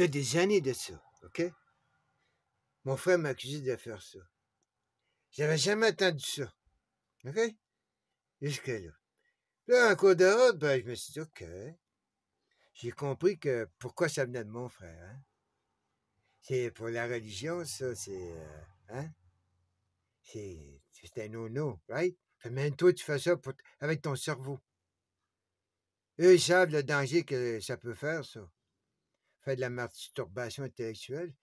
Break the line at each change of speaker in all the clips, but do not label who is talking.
a des années de ça, OK? Mon frère m'a accusé de faire ça. J'avais jamais attendu ça. OK? Jusque-là. Là, en cours de route, ben, je me suis dit, OK. J'ai compris que pourquoi ça venait de mon frère. Hein? C'est pour la religion, ça, c'est. Euh, hein? C'est un no right? même toi, tu fais ça avec ton cerveau. Eux, ils savent le danger que ça peut faire, ça faire de la masturbation intellectuelle.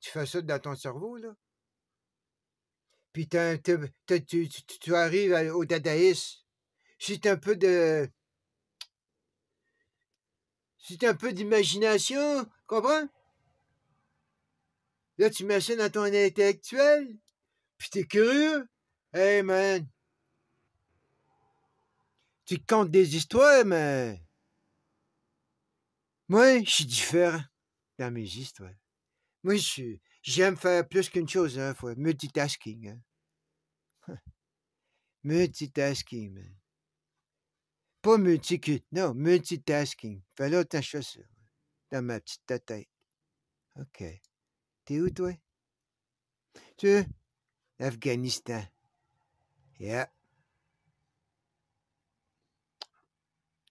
Tu fais ça dans ton cerveau, là. Puis tu, tu, arrives au dadaïs. C'est un peu de... C'est un peu d'imagination, comprends? Là, tu mets ça dans ton intellectuel, puis t'es curieux. Hey, man! Tu comptes des histoires, mais... Moi, je suis différent dans mes histoires. Moi, j'aime faire plus qu'une chose, hein, fois. multitasking. Hein. multitasking, Pas multicute, non, multitasking. Fais l'autre chaussure dans ma petite tête. OK. T'es où, toi? Tu? Afghanistan. Yeah.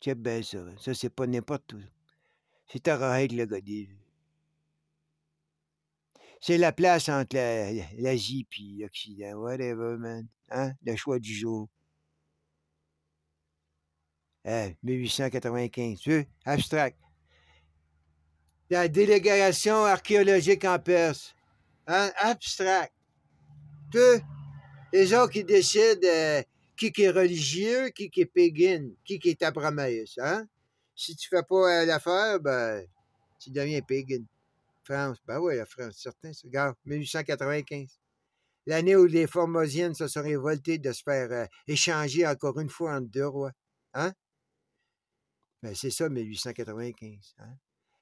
C'est belle, ça. Ça, c'est pas n'importe où. C'est le C'est la place entre l'Asie et puis l'Occident. Whatever, man. Hein? Le choix du jour. 1895. Abstract. La délégation archéologique en Perse. Hein? Abstract. Les gens qui décident euh, qui, qui est religieux, qui, qui est pagan, qui, qui est abramaïs. Hein? Si tu fais pas l'affaire, ben, tu deviens pig. France, ben oui, la France, certain. Regarde, 1895. L'année où les Formosiennes se sont révoltées de se faire échanger encore une fois entre deux rois. Hein? Ben, c'est ça, 1895. Hein?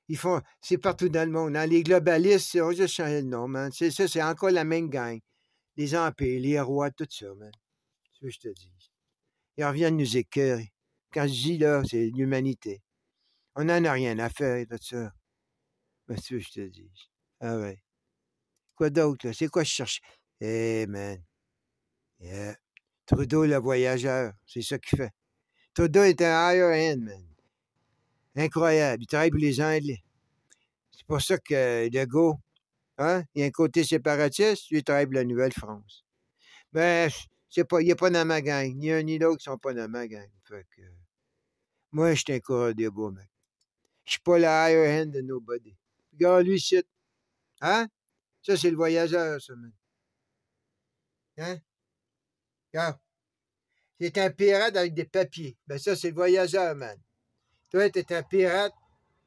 Ils font, c'est partout dans le monde. Hein? Les globalistes, on juste changé le nom, C'est ça, c'est encore la même gang. Les empires, les rois, tout ça, C'est ce que je te dis. Ils reviennent nous écœurer. Quand je dis là, c'est l'humanité. On n'en a rien à faire de ça. que je te dis. Ah ouais. Quoi d'autre, là? C'est quoi je cherche? Eh, man. Trudeau, le voyageur. C'est ça qu'il fait. Trudeau est un higher end, man. Incroyable. Il travaille pour les Anglais. C'est pour ça que Legault, hein? Il y a un côté séparatiste, lui, il travaille pour la Nouvelle-France. Mais ben, c'est pas, il n'est pas dans ma gang. Ni un ni l'autre ne sont pas dans ma gang. Fait que, moi, je suis un coureur de beaux mec. Je suis pas la higher hand de nobody. Regarde lui c'est... Hein? Ça, c'est le voyageur, ça, man. Hein? Regarde. C'est un pirate avec des papiers. Ben, ça, c'est le voyageur, man. Toi, t'es un pirate.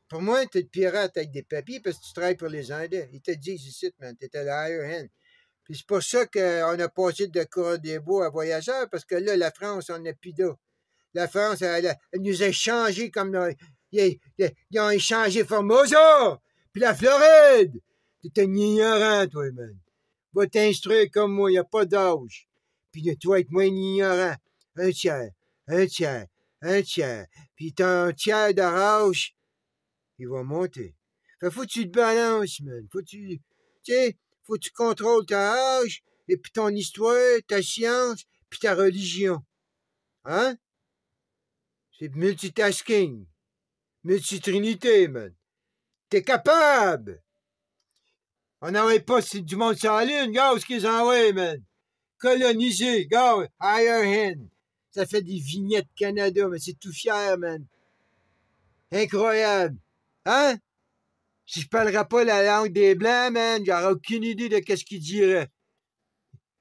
Pour moi, t'es le pirate avec des papiers parce que tu travailles pour les Indiens. Ils te disent ici, man, t'étais le higher hand. Puis c'est pour ça qu'on a passé de courant des bois à voyageurs, parce que là, la France, on n'a plus d'eau. La France, elle, elle, nous a changé comme ils, ont échangé Formosa, puis la Floride. T'es un ignorant, toi, man. Va t'instruire comme moi, Il n'y a pas d'âge. Puis de toi être moins ignorant. Un tiers, un tiers, un tiers. Puis t'as un tiers d'âge, il va monter. faut que tu te balances, man. Faut tu, faut que tu contrôles ta âge, et puis ton histoire, ta science, puis ta religion. Hein? C'est multitasking. Mais c'est Trinité, man. T'es capable! On n'aurait pas du monde sur la Lune, gars, ce qu'ils envoient, man. Coloniser, gars, higher hand. Ça fait des vignettes Canada, mais c'est tout fier, man. Incroyable. Hein? Si je parlerais pas la langue des Blancs, man, j'aurais aucune idée de qu'est-ce qu'ils diraient.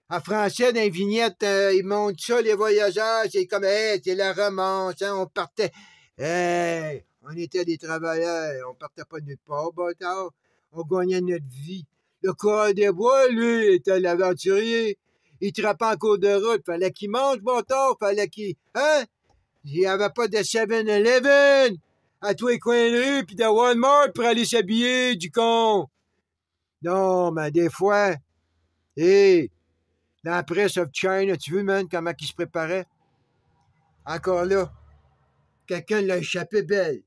En français, dans les vignettes, euh, ils montent ça, les voyageurs, c'est comme, hey, c'est la romance, hein, on partait. Hey, on était des travailleurs, on partait pas de nulle part, bâtard. On gagnait notre vie. Le coureur des bois, lui, était l'aventurier. Il trapait en cours de route. Fallait qu'il mange, bâtard. Fallait qu'il. Hein? Il n'y avait pas de 7-Eleven à tous les coins de rue puis de Walmart pour aller s'habiller, du con. Non, mais des fois. Hé! la presse of China, tu veux, man, comment il se préparait? Encore là. Quelqu'un l'a échappé belle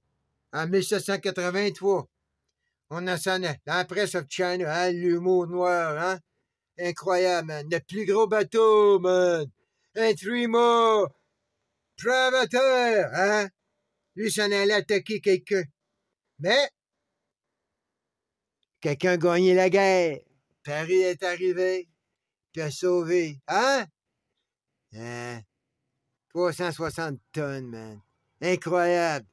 en 1783. On a sonné la presse of China, hein, l'humour noir, hein? Incroyable, man. Le plus gros bateau, man. Un trimo. Privateur, hein? Lui, s'en allait attaquer quelqu'un. Mais, quelqu'un a gagné la guerre. Paris est arrivé, puis a sauvé, hein? hein? 360 tonnes, man. Incroyable.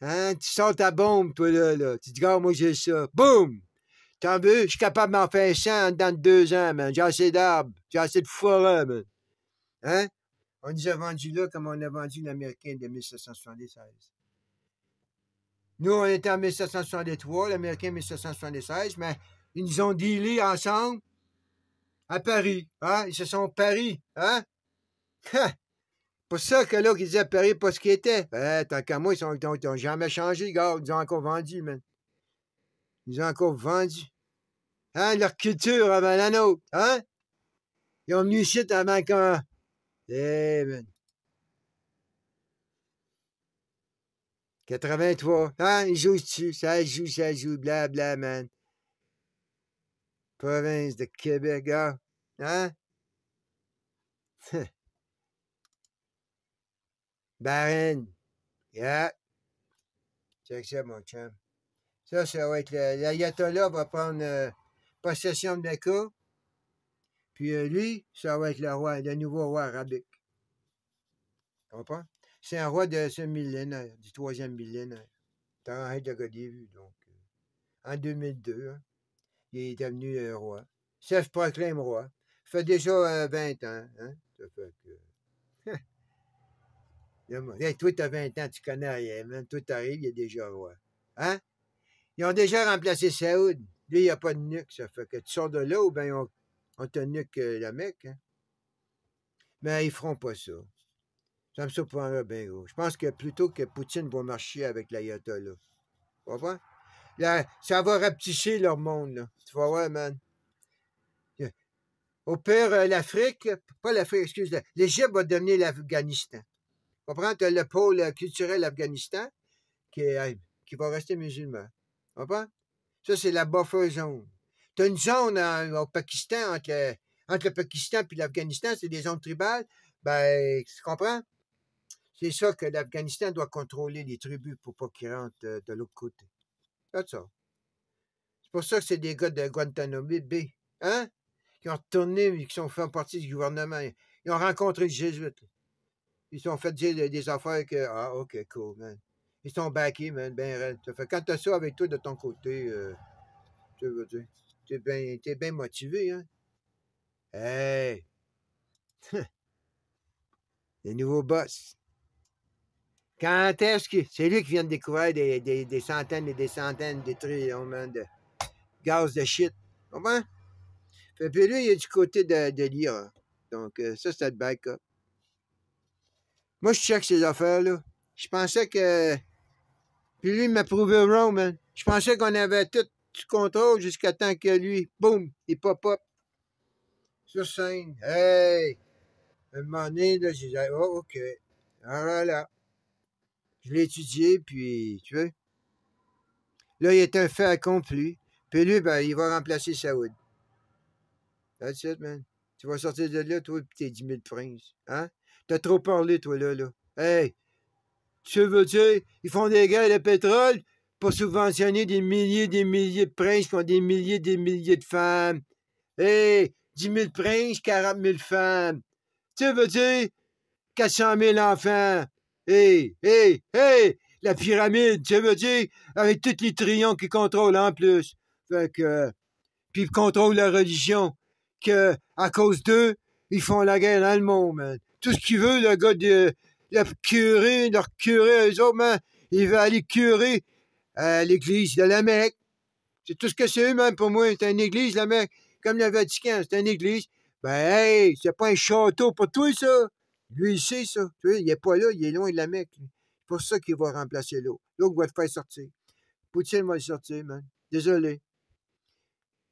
Hein? Tu sors ta bombe, toi, là, là. Tu dis, oh, moi, j'ai ça. Boum! T'en veux? Je suis capable d'en faire 100 dans deux ans, man. J'ai assez d'arbres. J'ai assez de forêts, man. Hein? On nous a vendus là comme on a vendu l'Américain de 1776. Nous, on était en 1763, l'Américain 1776, mais ils nous ont dealé ensemble à Paris. Hein? Ils se sont Paris. Hein? hein? Pour ça que là, qu'ils disaient pas ce qu'ils étaient. Ben, tant qu'à moi, ils ont jamais changé, gars. Ils ont encore vendu, man. Ils ont encore vendu. Hein, leur culture avant la nôtre, hein? Ils ont venu ici avant quand? Eh, man. 83. Hein, ils jouent dessus. Ça joue, ça joue, blabla, bla, man. Province de Québec, gars. Hein? Barine. Yeah. Check ça, mon chum. Ça, ça va être euh, l'ayatollah va prendre euh, possession de Mecca. Puis euh, lui, ça va être le roi, le nouveau roi arabique. Comprends? C'est un roi de ce millénaire, du troisième millénaire. T'as rien de vu, donc. en 2002, hein, il est devenu roi. Self-proclame roi. Ça fait déjà 20 ans. Hein? Ça fait que... Hey, toi, t'as 20 ans, tu connais rien, tout Toi, t'arrives, il a déjà roi. Hein? Ils ont déjà remplacé Saoud. Lui, il n'y a pas de nuque. Ça fait que tu sors de là ou bien on, te nuque euh, la mec. Hein? Mais ils ne feront pas ça. Ça me surprendra bien Je pense que plutôt que Poutine va marcher avec l'ayatollah. Tu vois? Là, ça va rapetisser leur monde. Là. Tu vas voir, man. Au pire, euh, l'Afrique, pas l'Afrique, excuse-moi, l'Égypte va devenir l'Afghanistan. Comprends? Tu as le pôle euh, culturel Afghanistan qui, qui va rester musulman. Comprends? Ça, c'est la buffer zone. Tu as une zone au Pakistan, entre euh, le, Pakistan et l'Afghanistan, c'est des zones tribales. Ben, tu comprends? C'est ça que l'Afghanistan doit contrôler les tribus pour pas qu'ils rentrent euh, de, l'autre côté. ça. C'est pour ça que c'est des gars de Guantanamo B, hein? Qui ont retourné, qui sont fait partie du gouvernement. Ils ont rencontré les jésuites. Ils ont fait dire des affaires que, ah, ok, cool, man. Ils sont backés, man, ben, fait, quand t'as ça avec toi de ton côté, euh, tu veux dire, t'es bien motivé, hein. Hey! Les nouveaux boss. Quand est-ce que. C'est lui qui vient de découvrir des, des, centaines et des centaines de trillions de gaz de shit. Et Puis lui, il est du côté de, de l'IA. Donc, euh, ça, c'est le backup. Moi, je check ces affaires-là. Je pensais que. Puis lui, il m'a prouvé wrong, man. Je pensais qu'on avait tout contrôle jusqu'à temps que lui, boum, il pop-up. Sur scène. Hey! À un moment donné, là, j'ai ah, oh, OK. Alors ah, là, je l'ai étudié, puis, tu vois. Là, il est un fait accompli. Puis lui, ben, il va remplacer Saoud. That's it, man. Tu vas sortir de là, toi, puis t'es 10 000 princes. Hein? T'as trop parlé, toi, là, là. Hey! Tu veux dire, ils font des guerres de pétrole pour subventionner des milliers des milliers de princes qui ont des milliers des milliers de femmes. Hey! 10 000 princes, 40 000 femmes. Tu veux dire, 400 000 enfants. Hey! Hey! Hey! La pyramide, tu veux dire, avec tous les trions qui contrôlent en plus. Fait que... Puis ils contrôlent la religion. Que, à cause d'eux, ils font la guerre dans le monde, man tout ce qu'il veut, le gars de la curé, leur curé, eux autres, il va aller curer à l'église de la Mecque. C'est tout ce que c'est, même pour moi. C'est une église, la Mecque, comme le Vatican, c'est une église. Ben, hey, c'est pas un château pour toi, ça. Lui, il sait ça. Tu vois, il est pas là, il est loin de la Mecque. C'est pour ça qu'il va remplacer l'eau L'autre va le faire sortir. Poutine va le sortir, man. Désolé.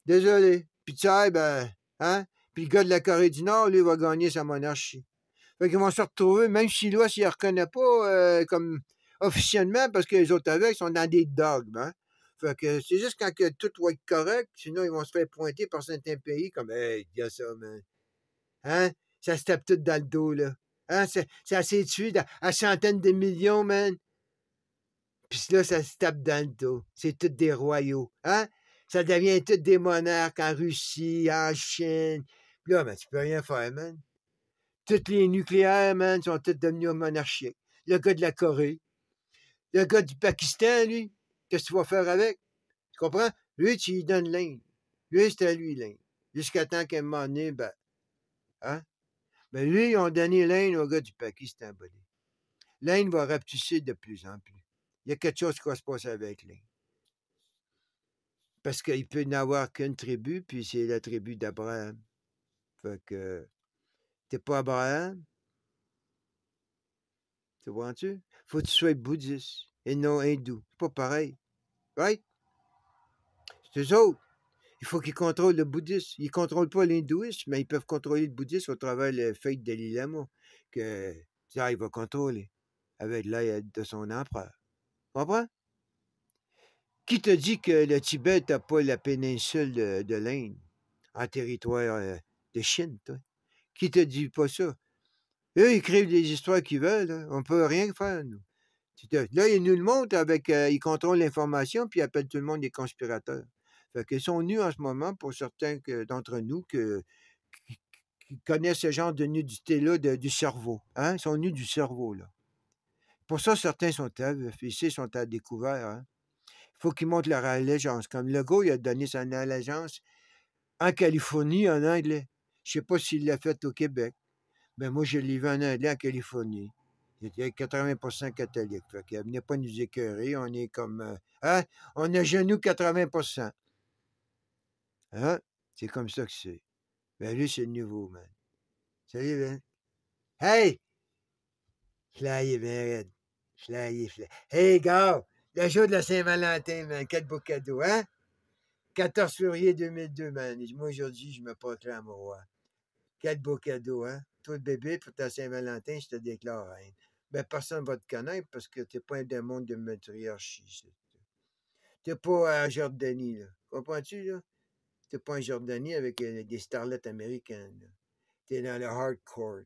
Désolé. Puis, tu sais, ben, hein? Puis le gars de la Corée du Nord, lui, va gagner sa monarchie. Fait qu'ils vont se retrouver, même Chinois, s'ils ne reconnaissent pas euh, comme officiellement, parce que les autres avec sont dans des dogmes. Hein? Fait que c'est juste quand que tout va être correct, sinon ils vont se faire pointer par certains pays comme Hey, a ça, man. Hein? Ça se tape tout dans le dos, là. Hein? Ça, ça s'est à centaines de millions, man. Puis là, ça se tape dans le dos. C'est tout des royaux. Hein? Ça devient tout des monarques en Russie, en Chine. Puis là, ben, tu peux rien faire, man. Toutes les nucléaires, man, sont tous devenus monarchiques. Le gars de la Corée. Le gars du Pakistan, lui, qu'est-ce que tu vas faire avec? Tu comprends? Lui, tu lui donnes l'Inde. Lui, c'est à lui l'Inde. Jusqu'à temps qu'elle m'en ait, donné, ben, hein? Ben lui, ils ont donné l'Inde au gars du Pakistan, buddy. L'Inde va rapetisser de plus en plus. Il y a quelque chose qui va se passer avec l'Inde. Parce qu'il peut n'avoir qu'une tribu, puis c'est la tribu d'Abraham. Fait que T'es pas Abraham? Tu vois-tu? Faut que tu sois bouddhiste et non hindou. C'est pas pareil. Right? C'est eux Il faut qu'ils contrôlent le bouddhisme. Ils ne contrôlent pas l'hindouisme, mais ils peuvent contrôler le bouddhisme au travers les fête de l'Ilamo que ça, il va contrôler avec l'aide de son empereur. Comprends? Qui te dit que le Tibet n'a pas la péninsule de, de l'Inde en territoire euh, de Chine, toi? qui te dit pas ça. Eux, ils écrivent des histoires qu'ils veulent. On hein. On peut rien faire, nous. Là, ils nous le montrent avec. Euh, ils contrôlent l'information, puis ils appellent tout le monde des conspirateurs. Fait sont nus en ce moment pour certains d'entre nous que, qui, connaissent ce genre de nudité-là du cerveau. Hein? Ils sont nus du cerveau, là. Pour ça, certains sont à, sont à découvert. Il hein. faut qu'ils montrent leur allégeance. Comme Legault, il a donné son allégeance en Californie, en anglais. Je ne sais pas s'il l'a fait au Québec. Mais ben, moi, je l'ai vu en anglais en Californie. Il était 80 catholique. il qu'il venait pas nous écœurer. On est comme. Euh, hein? On a genoux 80 Hein? C'est comme ça que c'est. Ben lui, c'est le nouveau, man. Salut, Ben. Hey! Flyé, ben, Fly Fly, Hey, gars! Le jour de la Saint-Valentin, man. Quel beau cadeau, hein? 14 février 2002, man. Moi, aujourd'hui, je me porterai à mon roi. Quel beau cadeau, hein? Toi, bébé, pour ta Saint-Valentin, je te déclare reine. Ben, Mais personne ne va te connaître parce que tu t'es pas un monde de matriarchie. Tu T'es pas à Jordanie, là. Comprends-tu, là? T'es pas en Jordanie avec des euh, starlettes américaines. Tu es dans le hardcore.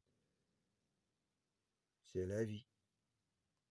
C'est la vie.